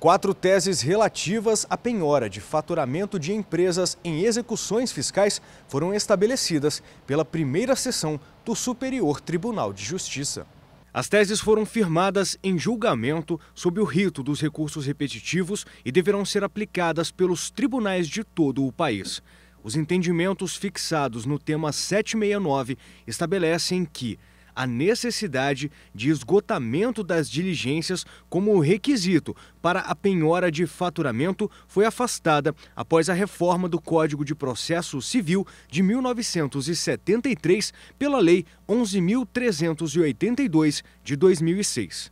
Quatro teses relativas à penhora de faturamento de empresas em execuções fiscais foram estabelecidas pela primeira sessão do Superior Tribunal de Justiça. As teses foram firmadas em julgamento sob o rito dos recursos repetitivos e deverão ser aplicadas pelos tribunais de todo o país. Os entendimentos fixados no tema 769 estabelecem que a necessidade de esgotamento das diligências como requisito para a penhora de faturamento foi afastada após a reforma do Código de Processo Civil de 1973 pela Lei 11.382 de 2006.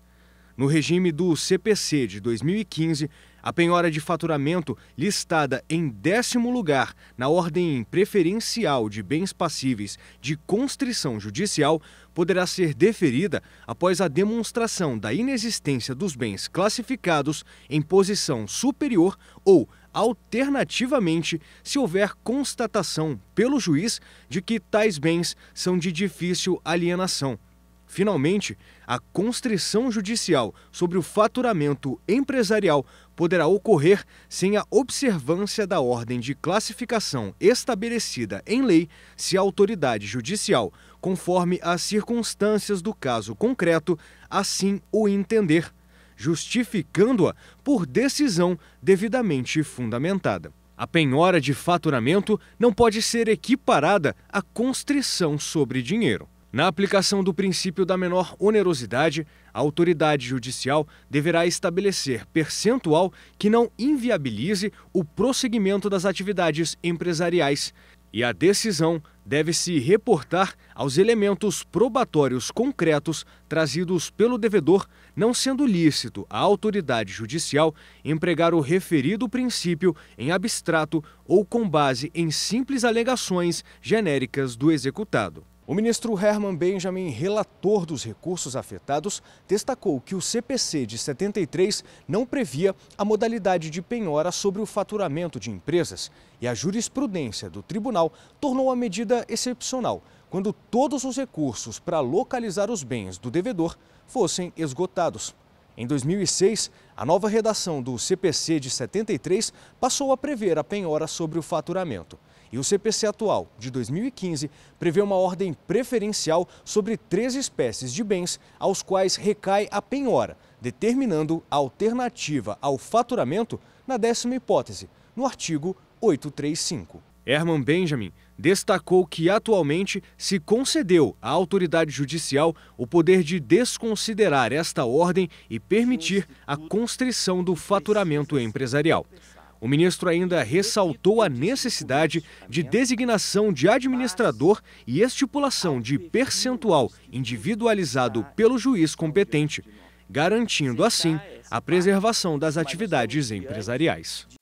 No regime do CPC de 2015, a penhora de faturamento, listada em décimo lugar na ordem preferencial de bens passíveis de constrição judicial, poderá ser deferida após a demonstração da inexistência dos bens classificados em posição superior ou alternativamente, se houver constatação pelo juiz de que tais bens são de difícil alienação. Finalmente, a constrição judicial sobre o faturamento empresarial poderá ocorrer sem a observância da ordem de classificação estabelecida em lei se a autoridade judicial, conforme as circunstâncias do caso concreto, assim o entender, justificando-a por decisão devidamente fundamentada. A penhora de faturamento não pode ser equiparada à constrição sobre dinheiro. Na aplicação do princípio da menor onerosidade, a autoridade judicial deverá estabelecer percentual que não inviabilize o prosseguimento das atividades empresariais, e a decisão deve se reportar aos elementos probatórios concretos trazidos pelo devedor, não sendo lícito à autoridade judicial empregar o referido princípio em abstrato ou com base em simples alegações genéricas do executado. O ministro Herman Benjamin, relator dos recursos afetados, destacou que o CPC de 73 não previa a modalidade de penhora sobre o faturamento de empresas e a jurisprudência do tribunal tornou a medida excepcional quando todos os recursos para localizar os bens do devedor fossem esgotados. Em 2006, a nova redação do CPC de 73 passou a prever a penhora sobre o faturamento. E o CPC atual, de 2015, prevê uma ordem preferencial sobre três espécies de bens aos quais recai a penhora, determinando a alternativa ao faturamento na décima hipótese, no artigo 835. Herman Benjamin destacou que atualmente se concedeu à autoridade judicial o poder de desconsiderar esta ordem e permitir a constrição do faturamento empresarial. O ministro ainda ressaltou a necessidade de designação de administrador e estipulação de percentual individualizado pelo juiz competente, garantindo assim a preservação das atividades empresariais.